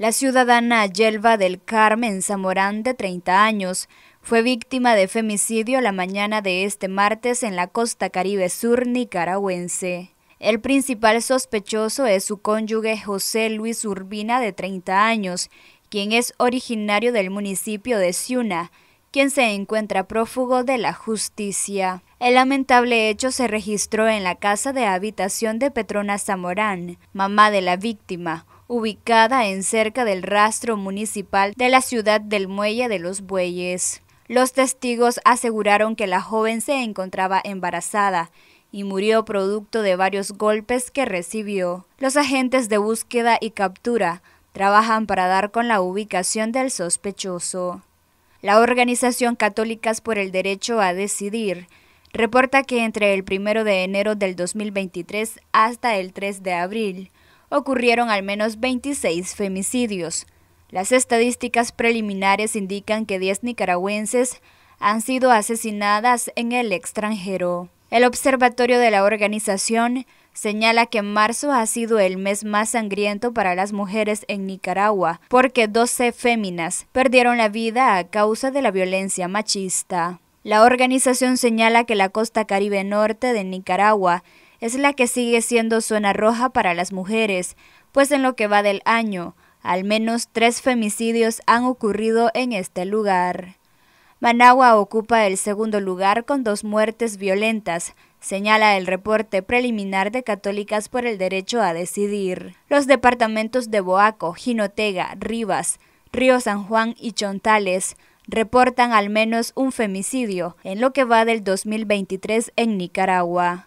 La ciudadana Yelva del Carmen Zamorán, de 30 años, fue víctima de femicidio la mañana de este martes en la costa caribe sur nicaragüense. El principal sospechoso es su cónyuge José Luis Urbina, de 30 años, quien es originario del municipio de Ciuna, quien se encuentra prófugo de la justicia. El lamentable hecho se registró en la casa de habitación de Petrona Zamorán, mamá de la víctima, ubicada en cerca del rastro municipal de la ciudad del Muelle de los Bueyes. Los testigos aseguraron que la joven se encontraba embarazada y murió producto de varios golpes que recibió. Los agentes de búsqueda y captura trabajan para dar con la ubicación del sospechoso. La organización Católicas por el Derecho a Decidir reporta que entre el 1 de enero del 2023 hasta el 3 de abril, ocurrieron al menos 26 femicidios. Las estadísticas preliminares indican que 10 nicaragüenses han sido asesinadas en el extranjero. El observatorio de la organización señala que marzo ha sido el mes más sangriento para las mujeres en Nicaragua, porque 12 féminas perdieron la vida a causa de la violencia machista. La organización señala que la costa caribe norte de Nicaragua es la que sigue siendo zona roja para las mujeres, pues en lo que va del año, al menos tres femicidios han ocurrido en este lugar. Managua ocupa el segundo lugar con dos muertes violentas, señala el reporte preliminar de Católicas por el Derecho a Decidir. Los departamentos de Boaco, Jinotega, Rivas, Río San Juan y Chontales reportan al menos un femicidio en lo que va del 2023 en Nicaragua.